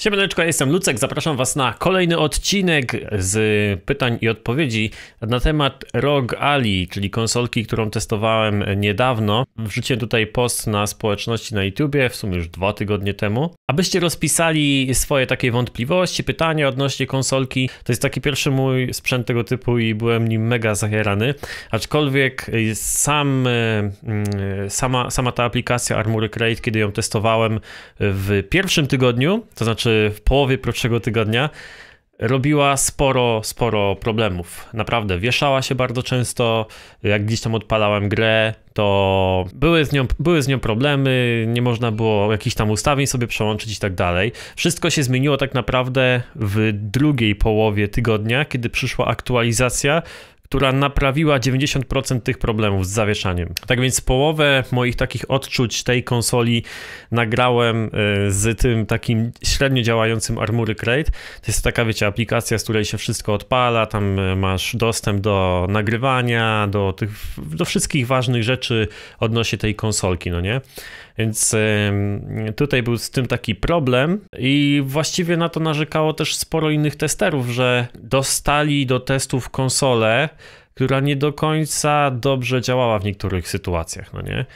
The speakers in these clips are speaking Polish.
Siemaneczko, jestem Lucek, zapraszam was na kolejny odcinek z pytań i odpowiedzi na temat ROG Ali, czyli konsolki, którą testowałem niedawno. Wrzuciłem tutaj post na społeczności na YouTubie, w sumie już dwa tygodnie temu, abyście rozpisali swoje takie wątpliwości, pytania odnośnie konsolki. To jest taki pierwszy mój sprzęt tego typu i byłem nim mega zajerany, aczkolwiek sam, mm, sama, sama ta aplikacja Armory Crate, kiedy ją testowałem w pierwszym tygodniu, to znaczy w połowie pierwszego tygodnia robiła sporo, sporo problemów. Naprawdę, wieszała się bardzo często, jak gdzieś tam odpalałem grę, to były z nią, były z nią problemy, nie można było jakichś tam ustawień sobie przełączyć i tak dalej. Wszystko się zmieniło tak naprawdę w drugiej połowie tygodnia, kiedy przyszła aktualizacja, która naprawiła 90% tych problemów z zawieszaniem. Tak więc połowę moich takich odczuć tej konsoli nagrałem y, z tym takim średnio działającym Armory Crate. To jest taka, wiecie, aplikacja, z której się wszystko odpala, tam y, masz dostęp do nagrywania, do tych, do wszystkich ważnych rzeczy odnośnie tej konsolki, no nie? Więc y, tutaj był z tym taki problem i właściwie na to narzekało też sporo innych testerów, że dostali do testów konsole która nie do końca dobrze działała w niektórych sytuacjach, no nie?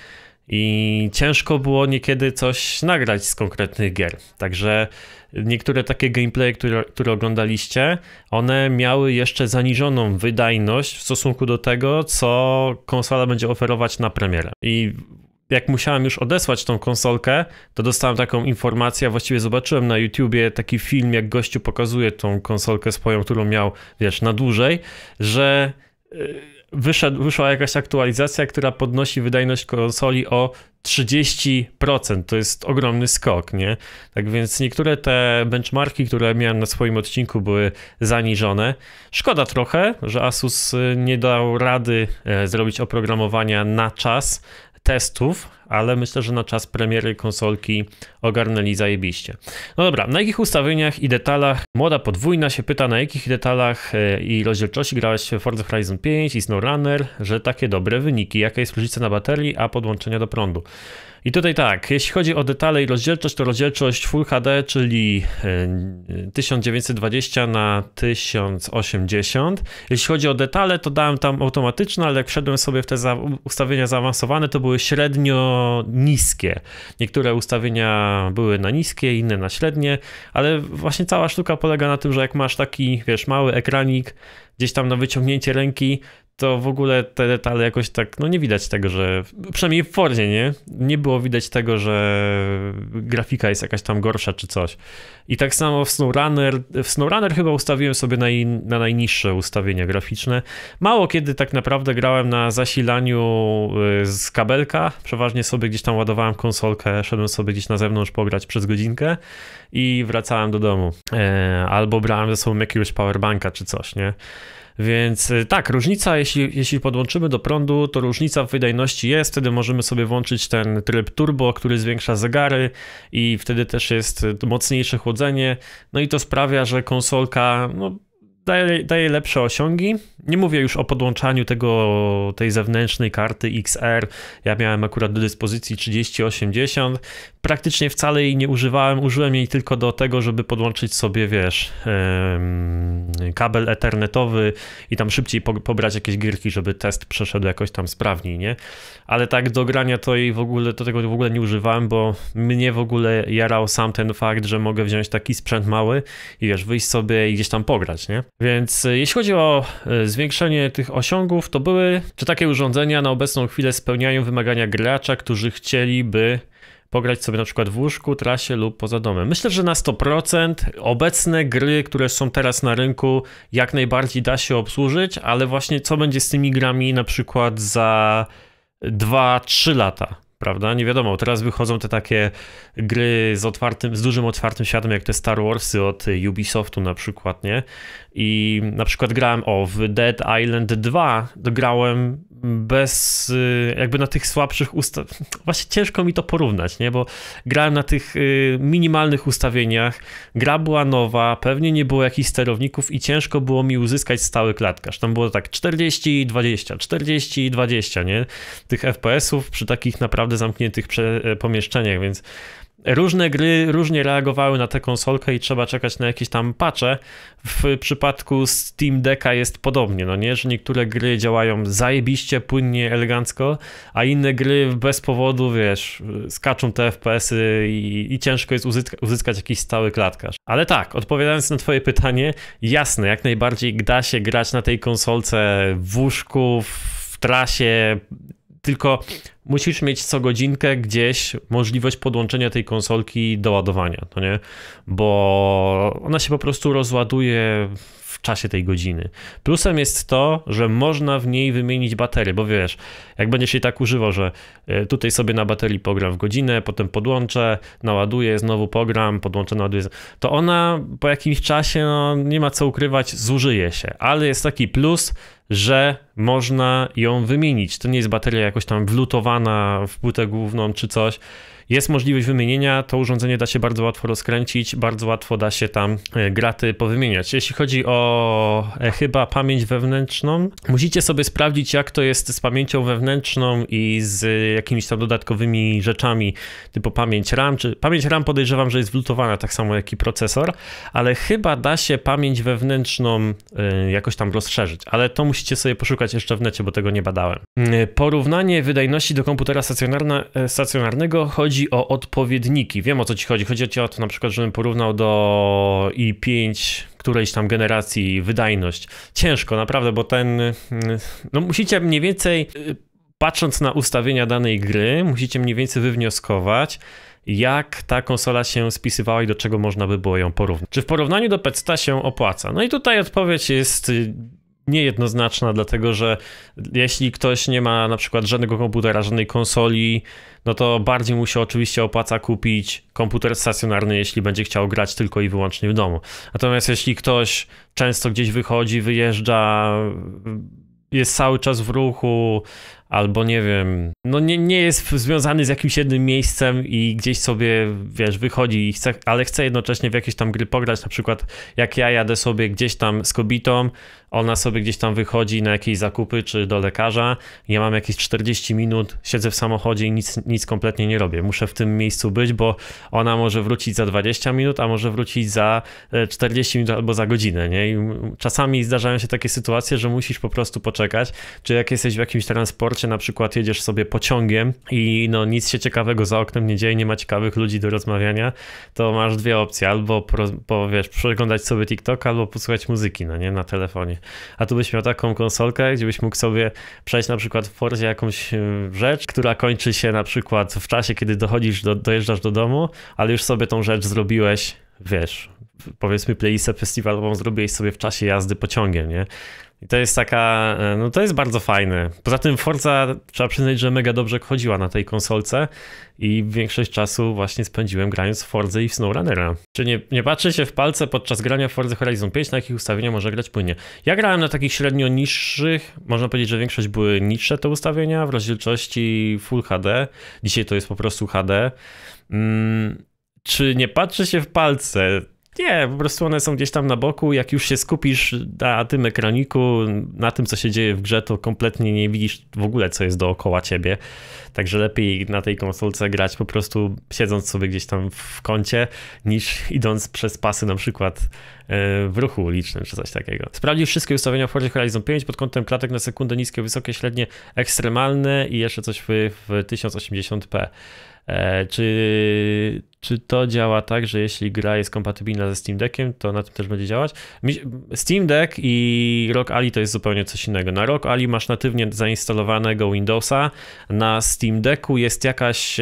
I ciężko było niekiedy coś nagrać z konkretnych gier. Także niektóre takie gameplaye, które, które oglądaliście, one miały jeszcze zaniżoną wydajność w stosunku do tego, co konsola będzie oferować na premierę. I jak musiałem już odesłać tą konsolkę, to dostałem taką informację, właściwie zobaczyłem na YouTubie taki film, jak gościu pokazuje tą konsolkę swoją, którą miał, wiesz, na dłużej, że Y, wyszedł, wyszła jakaś aktualizacja, która podnosi wydajność konsoli o 30%. To jest ogromny skok, nie? Tak więc niektóre te benchmarki, które miałem na swoim odcinku, były zaniżone. Szkoda trochę, że Asus y, nie dał rady y, zrobić oprogramowania na czas testów, ale myślę, że na czas premiery konsolki ogarnęli zajebiście. No dobra, na jakich ustawieniach i detalach, młoda podwójna się pyta, na jakich detalach e, i rozdzielczości grałeś w Forza Horizon 5 i SnowRunner, że takie dobre wyniki, jaka jest różnica na baterii, a podłączenia do prądu. I tutaj tak, jeśli chodzi o detale i rozdzielczość, to rozdzielczość Full HD, czyli 1920 e, na 1080. Jeśli chodzi o detale, to dałem tam automatyczne, ale jak wszedłem sobie w te ustawienia zaawansowane, to były średnio niskie. Niektóre ustawienia były na niskie, inne na średnie, ale właśnie cała sztuka polega na tym, że jak masz taki, wiesz, mały ekranik, gdzieś tam na wyciągnięcie ręki, to w ogóle te detale jakoś tak, no nie widać tego, że, przynajmniej w Fordzie, nie? Nie było widać tego, że grafika jest jakaś tam gorsza czy coś. I tak samo w SnowRunner, w SnowRunner chyba ustawiłem sobie na, in, na najniższe ustawienia graficzne. Mało kiedy tak naprawdę grałem na zasilaniu y, z kabelka, przeważnie sobie gdzieś tam ładowałem konsolkę, szedłem sobie gdzieś na zewnątrz pograć przez godzinkę i wracałem do domu. E, albo brałem ze sobą jakiegoś powerbanka czy coś, nie? Więc y, tak, różnica, jeśli, jeśli podłączymy do prądu, to różnica w wydajności jest, wtedy możemy sobie włączyć ten tryb turbo, który zwiększa zegary i wtedy też jest mocniejsze chłodzenie, no i to sprawia, że konsolka no, daje, daje lepsze osiągi. Nie mówię już o podłączaniu tego, tej zewnętrznej karty XR. Ja miałem akurat do dyspozycji 3080. Praktycznie wcale jej nie używałem. Użyłem jej tylko do tego, żeby podłączyć sobie, wiesz, kabel ethernetowy i tam szybciej po, pobrać jakieś gierki, żeby test przeszedł jakoś tam sprawniej, nie? Ale tak do grania to jej w ogóle, do tego w ogóle nie używałem, bo mnie w ogóle jarał sam ten fakt, że mogę wziąć taki sprzęt mały i wiesz, wyjść sobie i gdzieś tam pograć, nie? Więc y, jeśli chodzi o y, zwiększenie tych osiągów, to były, czy takie urządzenia na obecną chwilę spełniają wymagania gracza, którzy chcieliby pograć sobie na przykład w łóżku, trasie lub poza domem. Myślę, że na 100% obecne gry, które są teraz na rynku, jak najbardziej da się obsłużyć, ale właśnie co będzie z tymi grami na przykład za 2-3 lata? prawda? Nie wiadomo, teraz wychodzą te takie gry z otwartym, z dużym otwartym światem, jak te Star Warsy od Ubisoftu na przykład, nie? I na przykład grałem o w Dead Island 2, grałem bez y, jakby na tych słabszych ustaw... Właśnie ciężko mi to porównać, nie? Bo grałem na tych y, minimalnych ustawieniach, gra była nowa, pewnie nie było jakichś sterowników i ciężko było mi uzyskać stały klatkarz. Tam było tak 40, i 20, 40, i 20, nie? Tych FPS-ów przy takich naprawdę zamkniętych pomieszczeniach, więc różne gry różnie reagowały na tę konsolkę i trzeba czekać na jakieś tam patche. W przypadku Steam Decka jest podobnie, no nie, że niektóre gry działają zajebiście, płynnie, elegancko, a inne gry bez powodu, wiesz, skaczą te FPS-y i, i ciężko jest uzyska, uzyskać jakiś stały klatkarz. Ale tak, odpowiadając na twoje pytanie, jasne, jak najbardziej da się grać na tej konsolce w łóżku, w trasie, tylko musisz mieć co godzinkę gdzieś możliwość podłączenia tej konsolki do ładowania, to nie? Bo ona się po prostu rozładuje czasie tej godziny. Plusem jest to, że można w niej wymienić baterię, bo wiesz, jak będziesz jej tak używał, że e, tutaj sobie na baterii pogram w godzinę, potem podłączę, naładuję, znowu pogram, podłączę, naładuję, to ona po jakimś czasie, no nie ma co ukrywać, zużyje się, ale jest taki plus, że można ją wymienić. To nie jest bateria jakoś tam wlutowana w płytę główną czy coś, jest możliwość wymienienia, to urządzenie da się bardzo łatwo rozkręcić, bardzo łatwo da się tam e, graty powymieniać. Jeśli chodzi o e, chyba pamięć wewnętrzną, musicie sobie sprawdzić, jak to jest z pamięcią wewnętrzną i z jakimiś tam dodatkowymi rzeczami, typu pamięć RAM. Czy, pamięć RAM podejrzewam, że jest wlutowana tak samo jak i procesor, ale chyba da się pamięć wewnętrzną e, jakoś tam rozszerzyć, ale to musicie sobie poszukać jeszcze w necie, bo tego nie badałem. E, porównanie wydajności do komputera stacjonarnego chodzi chodzi o odpowiedniki. Wiem o co ci chodzi. Chodzi o to na przykład, żebym porównał do i5 którejś tam generacji wydajność. Ciężko naprawdę, bo ten... No musicie mniej więcej, patrząc na ustawienia danej gry, musicie mniej więcej wywnioskować, jak ta konsola się spisywała i do czego można by było ją porównać. Czy w porównaniu do PC się opłaca? No i tutaj odpowiedź jest niejednoznaczna, dlatego że jeśli ktoś nie ma na przykład żadnego komputera, żadnej konsoli, no to bardziej mu się oczywiście opłaca kupić komputer stacjonarny, jeśli będzie chciał grać tylko i wyłącznie w domu. Natomiast jeśli ktoś często gdzieś wychodzi, wyjeżdża, jest cały czas w ruchu, albo nie wiem, no nie, nie jest związany z jakimś jednym miejscem i gdzieś sobie, wiesz, wychodzi i chce, ale chce jednocześnie w jakieś tam gry pograć, na przykład jak ja jadę sobie gdzieś tam z kobitą, ona sobie gdzieś tam wychodzi na jakieś zakupy czy do lekarza, ja mam jakieś 40 minut, siedzę w samochodzie i nic, nic kompletnie nie robię, muszę w tym miejscu być, bo ona może wrócić za 20 minut, a może wrócić za 40 e, minut albo za godzinę, nie? I czasami zdarzają się takie sytuacje, że musisz po prostu poczekać, czy jak jesteś w jakimś transporcie, czy na przykład jedziesz sobie pociągiem i no nic się ciekawego za oknem nie dzieje, nie ma ciekawych ludzi do rozmawiania, to masz dwie opcje, albo po, po, wiesz, przeglądać sobie TikTok, albo posłuchać muzyki, no nie, na telefonie. A tu byś miał taką konsolkę, gdzie byś mógł sobie przejść na przykład w Forzie jakąś y, rzecz, która kończy się na przykład w czasie, kiedy dochodzisz, do, dojeżdżasz do domu, ale już sobie tą rzecz zrobiłeś, wiesz, powiedzmy playlistę festiwalową zrobiłeś sobie w czasie jazdy pociągiem, nie? I to jest taka, e, no to jest bardzo fajne. Poza tym Forza, trzeba przyznać, że mega dobrze chodziła na tej konsolce i większość czasu właśnie spędziłem grając w Forze i w SnowRunnera. Czy nie, nie patrzy się w palce podczas grania w Forza Horizon 5, na jakich ustawienia może grać płynnie? Ja grałem na takich średnio niższych, można powiedzieć, że większość były niższe te ustawienia, w rozdzielczości Full HD, dzisiaj to jest po prostu HD. Mm, czy nie patrzy się w palce? Nie, po prostu one są gdzieś tam na boku. Jak już się skupisz na tym ekraniku, na tym, co się dzieje w grze, to kompletnie nie widzisz w ogóle, co jest dookoła ciebie. Także lepiej na tej konsolce grać po prostu siedząc sobie gdzieś tam w kącie, niż idąc przez pasy na przykład e, w ruchu ulicznym czy coś takiego. Sprawdził wszystkie ustawienia w Forza Horizon 5 pod kątem klatek na sekundę, niskie, wysokie, średnie, ekstremalne i jeszcze coś w, w 1080p. E, czy, czy to działa tak, że jeśli gra jest kompatybilna ze Steam Deckiem, to na tym też będzie działać? Steam Deck i Rock Ali to jest zupełnie coś innego. Na Rock Ali masz natywnie zainstalowanego Windowsa, na Steam Decku jest jakaś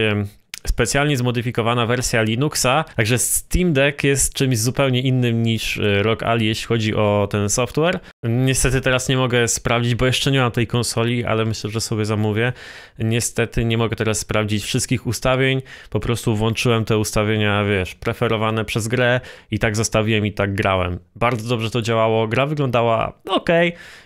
specjalnie zmodyfikowana wersja Linuxa, także Steam Deck jest czymś zupełnie innym niż e, Rock Ali, jeśli chodzi o ten software. Niestety teraz nie mogę sprawdzić, bo jeszcze nie mam tej konsoli, ale myślę, że sobie zamówię. Niestety nie mogę teraz sprawdzić wszystkich ustawień, po prostu włączyłem te ustawienia, wiesz, preferowane przez grę i tak zostawiłem i tak grałem. Bardzo dobrze to działało, gra wyglądała ok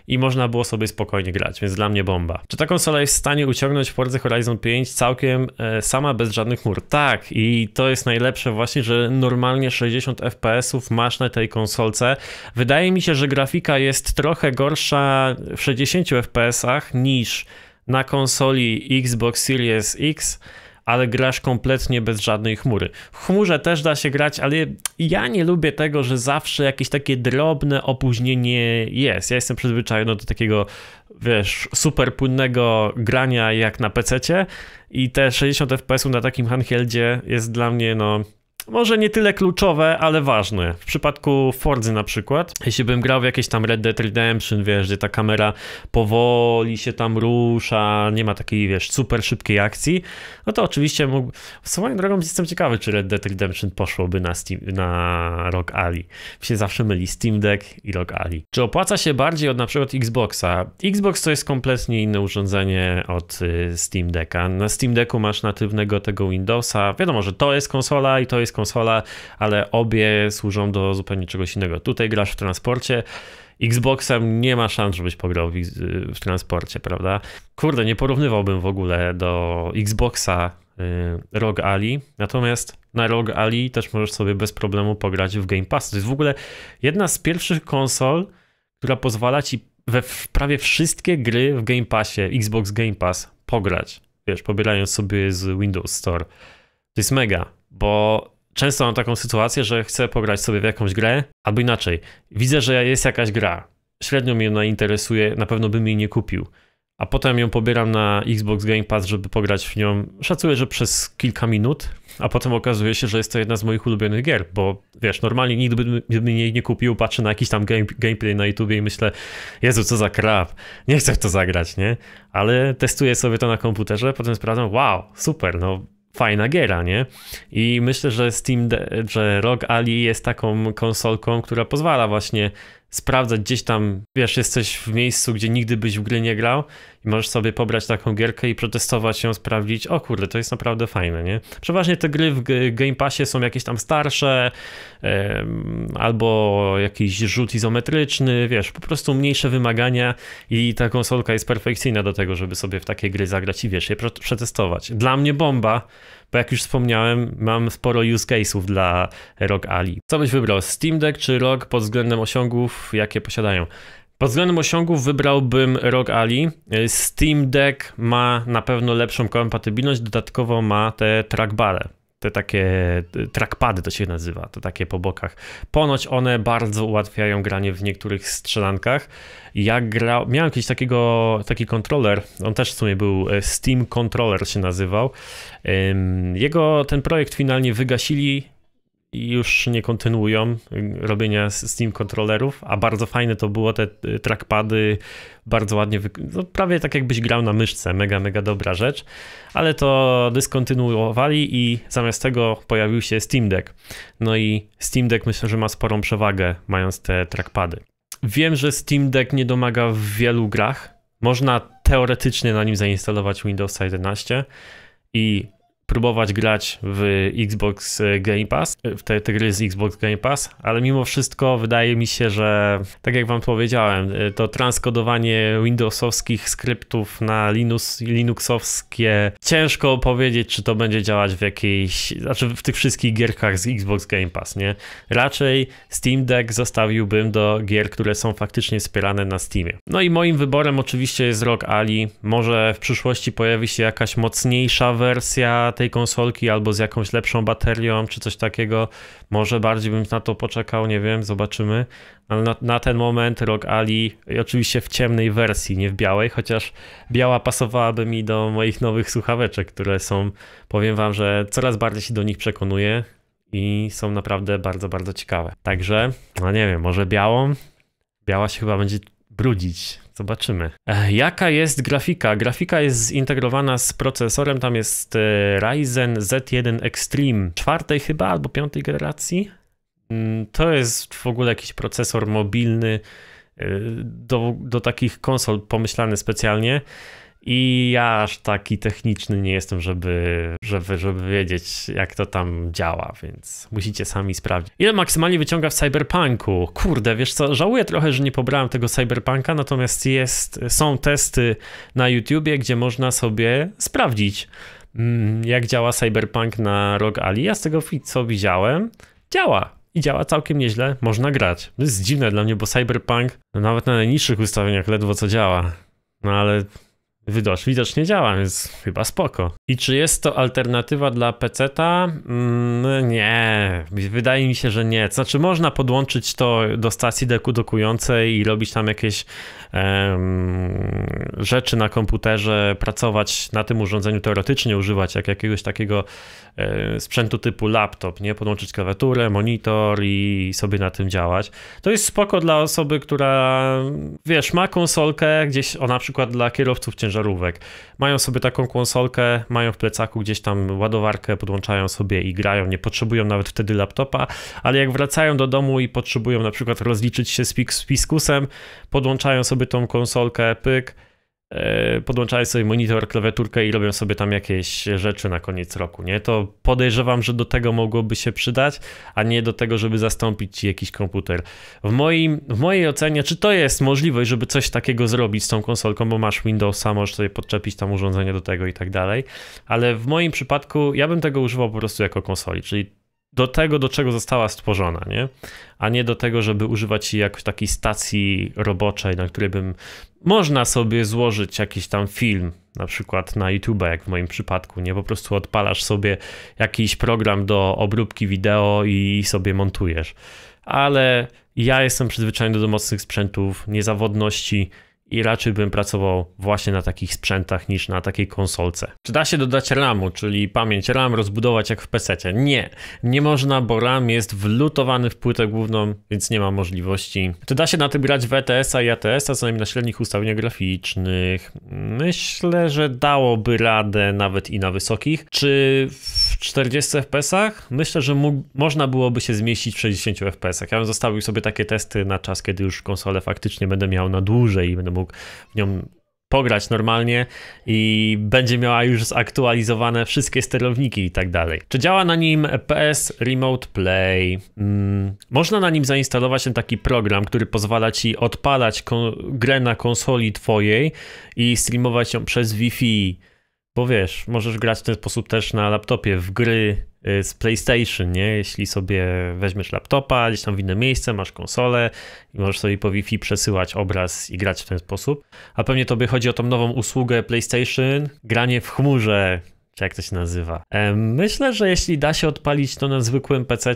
i można było sobie spokojnie grać, więc dla mnie bomba. Czy ta konsola jest w stanie uciągnąć Forza Horizon 5 całkiem e, sama, bez żadnych mur? Tak i to jest najlepsze właśnie, że normalnie 60 FPS-ów masz na tej konsolce. Wydaje mi się, że grafika jest jest trochę gorsza w 60 fps niż na konsoli Xbox Series X, ale grasz kompletnie bez żadnej chmury. W chmurze też da się grać, ale ja nie lubię tego, że zawsze jakieś takie drobne opóźnienie jest. Ja jestem przyzwyczajony do takiego, wiesz, super płynnego grania jak na pc i te 60 fps na takim handheldzie jest dla mnie, no, może nie tyle kluczowe, ale ważne. W przypadku Forzy na przykład, jeśli bym grał w jakieś tam Red Dead Redemption, wiesz, gdzie ta kamera powoli się tam rusza, nie ma takiej, wiesz, super szybkiej akcji, no to oczywiście mógł... Swoją drogą jestem ciekawy, czy Red Dead Redemption poszłoby na, Steam, na Rock Ali. Się zawsze myli Steam Deck i Rock Ali. Czy opłaca się bardziej od na przykład Xboxa? Xbox to jest kompletnie inne urządzenie od y, Steam Decka. Na Steam Decku masz natywnego tego Windowsa. Wiadomo, że to jest konsola i to jest konsola, ale obie służą do zupełnie czegoś innego. Tutaj grasz w transporcie. Xboxem nie ma szans, żebyś pograł w, w transporcie, prawda? Kurde, nie porównywałbym w ogóle do Xboxa y, ROG Ali, natomiast na ROG Ali też możesz sobie bez problemu pograć w Game Pass. To jest w ogóle jedna z pierwszych konsol, która pozwala ci we prawie wszystkie gry w Game Passie, Xbox Game Pass, pograć. Wiesz, pobierając sobie z Windows Store. To jest mega, bo często mam taką sytuację, że chcę pograć sobie w jakąś grę, albo inaczej, widzę, że jest jakaś gra, średnio mnie ona interesuje, na pewno bym jej nie kupił, a potem ją pobieram na Xbox Game Pass, żeby pograć w nią, szacuję, że przez kilka minut, a potem okazuje się, że jest to jedna z moich ulubionych gier, bo wiesz, normalnie nikt by, mnie jej nie kupił, patrzę na jakiś tam game, gameplay na YouTubie i myślę, Jezu, co za krab, nie chcę w to zagrać, nie? Ale testuję sobie to na komputerze, potem sprawdzam, wow, super, no fajna giera, nie? I myślę, że Steam, że Rock, Ali jest taką konsolką, która pozwala właśnie sprawdzać gdzieś tam, wiesz, jesteś w miejscu, gdzie nigdy byś w gry nie grał możesz sobie pobrać taką gierkę i protestować ją, sprawdzić, o kurde, to jest naprawdę fajne, nie? Przeważnie te gry w Game Passie są jakieś tam starsze, albo jakiś rzut izometryczny, wiesz, po prostu mniejsze wymagania i ta konsolka jest perfekcyjna do tego, żeby sobie w takie gry zagrać i wiesz, je przetestować. Dla mnie bomba, bo jak już wspomniałem, mam sporo use case'ów dla ROG Ali. Co byś wybrał, Steam Deck czy ROG pod względem osiągów, jakie posiadają? Pod względem osiągów wybrałbym ROG Ali. E, Steam Deck ma na pewno lepszą kompatybilność, dodatkowo ma te trackbale. Te takie e, trackpady to się nazywa, to takie po bokach. Ponoć one bardzo ułatwiają granie w niektórych strzelankach. Ja gra... miałem jakiś takiego, taki kontroler, on też w sumie był, e, Steam Controller się nazywał. Jego ten projekt finalnie wygasili, już nie kontynuują robienia Steam kontrolerów, a bardzo fajne to było te y, trackpady, bardzo ładnie, no, prawie tak jakbyś grał na myszce, mega, mega dobra rzecz, ale to dyskontynuowali i zamiast tego pojawił się Steam Deck. No i Steam Deck myślę, że ma sporą przewagę, mając te trackpady. Wiem, że Steam Deck nie domaga w wielu grach, można teoretycznie na nim zainstalować Windows 11 i próbować grać w Xbox e, Game Pass, e, w te, te gry z Xbox Game Pass, ale mimo wszystko wydaje mi się, że tak jak wam powiedziałem, e, to transkodowanie Windowsowskich skryptów na Linux, Linuxowskie, ciężko powiedzieć, czy to będzie działać w jakiejś, znaczy w tych wszystkich gierkach z Xbox Game Pass, nie? Raczej Steam Deck zostawiłbym do gier, które są faktycznie wspierane na Steamie. No i moim wyborem oczywiście jest Rock Ali, może w przyszłości pojawi się jakaś mocniejsza wersja tej konsolki albo z jakąś lepszą baterią czy coś takiego. Może bardziej bym na to poczekał, nie wiem, zobaczymy. Ale na, na ten moment Rock Ali oczywiście w ciemnej wersji, nie w białej, chociaż biała pasowałaby mi do moich nowych słuchaweczek, które są, powiem wam, że coraz bardziej się do nich przekonuję i są naprawdę bardzo, bardzo ciekawe. Także, no nie wiem, może białą. Biała się chyba będzie brudzić. Zobaczymy. Jaka jest grafika? Grafika jest zintegrowana z procesorem, tam jest e, Ryzen Z1 Extreme czwartej chyba albo piątej generacji. Mm, to jest w ogóle jakiś procesor mobilny e, do, do takich konsol pomyślany specjalnie. I ja aż taki techniczny nie jestem, żeby, żeby, żeby wiedzieć, jak to tam działa, więc musicie sami sprawdzić. Ile maksymalnie wyciąga w Cyberpunku? Kurde, wiesz co, żałuję trochę, że nie pobrałem tego Cyberpunka, natomiast jest, są testy na YouTubie, gdzie można sobie sprawdzić, mm, jak działa Cyberpunk na Rogue Ali. Ja z tego, co widziałem, działa i działa całkiem nieźle, można grać. To jest dziwne dla mnie, bo Cyberpunk no nawet na najniższych ustawieniach ledwo co działa. No ale widocznie działa, więc chyba spoko. I czy jest to alternatywa dla PC-ta? Mm, nie, wydaje mi się, że nie. znaczy, można podłączyć to do stacji dokującej i robić tam jakieś um, rzeczy na komputerze, pracować na tym urządzeniu teoretycznie, używać jak jakiegoś takiego um, sprzętu typu laptop, nie? Podłączyć klawiaturę, monitor i sobie na tym działać. To jest spoko dla osoby, która, wiesz, ma konsolkę gdzieś, o na przykład dla kierowców ciężarówek. Mają sobie taką konsolkę, mają w plecaku gdzieś tam ładowarkę, podłączają sobie i grają, nie potrzebują nawet wtedy laptopa, ale jak wracają do domu i potrzebują na przykład rozliczyć się z, Piskusem, podłączają sobie tą konsolkę, pyk, E, podłączają sobie monitor, klawiaturkę i robią sobie tam jakieś rzeczy na koniec roku, nie? To podejrzewam, że do tego mogłoby się przydać, a nie do tego, żeby zastąpić jakiś komputer. W, moim, w mojej ocenie, czy to jest możliwość, żeby coś takiego zrobić z tą konsolką, bo masz Windows, możesz sobie podczepić tam urządzenie do tego i tak dalej, ale w moim przypadku ja bym tego używał po prostu jako konsoli, czyli do tego, do czego została stworzona, nie? A nie do tego, żeby używać jej jako takiej stacji roboczej, na której bym można sobie złożyć jakiś tam film, na przykład na YouTube, jak w moim przypadku, nie? Po prostu odpalasz sobie jakiś program do obróbki wideo i sobie montujesz. Ale ja jestem przyzwyczajony do mocnych sprzętów, niezawodności, i raczej bym pracował właśnie na takich sprzętach niż na takiej konsolce. Czy da się dodać RAMu, czyli pamięć RAM rozbudować jak w PC? Nie, nie można, bo RAM jest wlutowany w płytę główną, więc nie ma możliwości. Czy da się na tym grać w ETS-a i ATS-a, co najmniej na średnich ustawieniach graficznych? Myślę, że dałoby radę nawet i na wysokich. Czy w 40 FPS-ach? Myślę, że mógł, można byłoby się zmieścić w 60 FPS-ach. Ja bym zostawił sobie takie testy na czas, kiedy już konsolę faktycznie będę miał na dłużej i będę mógł w nią pograć normalnie i będzie miała już zaktualizowane wszystkie sterowniki i tak dalej. Czy działa na nim PS Remote Play? Mm. Można na nim zainstalować ten taki program, który pozwala ci odpalać grę na konsoli twojej i streamować ją przez Wi-Fi. Bo wiesz, możesz grać w ten sposób też na laptopie w gry Y, z PlayStation, nie? Jeśli sobie weźmiesz laptopa, gdzieś tam w inne miejsce, masz konsolę i możesz sobie po Wi-Fi przesyłać obraz i grać w ten sposób. A pewnie tobie chodzi o tą nową usługę PlayStation, granie w chmurze, czy jak to się nazywa. E, myślę, że jeśli da się odpalić to na zwykłym PC,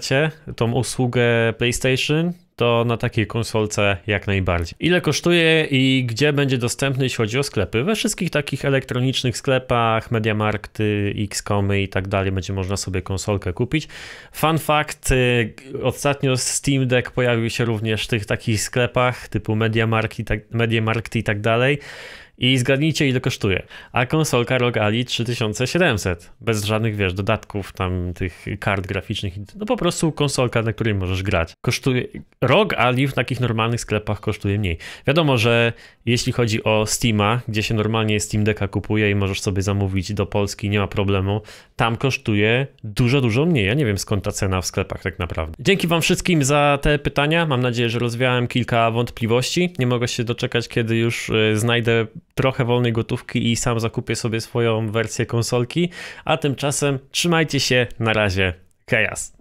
tą usługę PlayStation, to na takiej konsolce jak najbardziej. Ile kosztuje i gdzie będzie dostępny, jeśli chodzi o sklepy? We wszystkich takich elektronicznych sklepach, Mediamarkty, Xcomy i tak dalej będzie można sobie konsolkę kupić. Fun fact, y, ostatnio Steam Deck pojawił się również w tych takich sklepach typu MediaMarkty, tak- Mediamarkt i tak dalej. I zgadnijcie ile kosztuje. A konsolka ROG Ali 3700. Bez żadnych, wiesz, dodatków tam tych kart graficznych. No po prostu konsolka, na której możesz grać. Kosztuje... ROG Ali w takich normalnych sklepach kosztuje mniej. Wiadomo, że jeśli chodzi o Steama, gdzie się normalnie Steam Decka kupuje i możesz sobie zamówić do Polski, nie ma problemu, tam kosztuje dużo, dużo mniej. Ja nie wiem skąd ta cena w sklepach tak naprawdę. Dzięki wam wszystkim za te pytania. Mam nadzieję, że rozwiałem kilka wątpliwości. Nie mogę się doczekać, kiedy już e, znajdę trochę wolnej gotówki i sam zakupię sobie swoją wersję konsolki. A tymczasem trzymajcie się, na razie, kejas.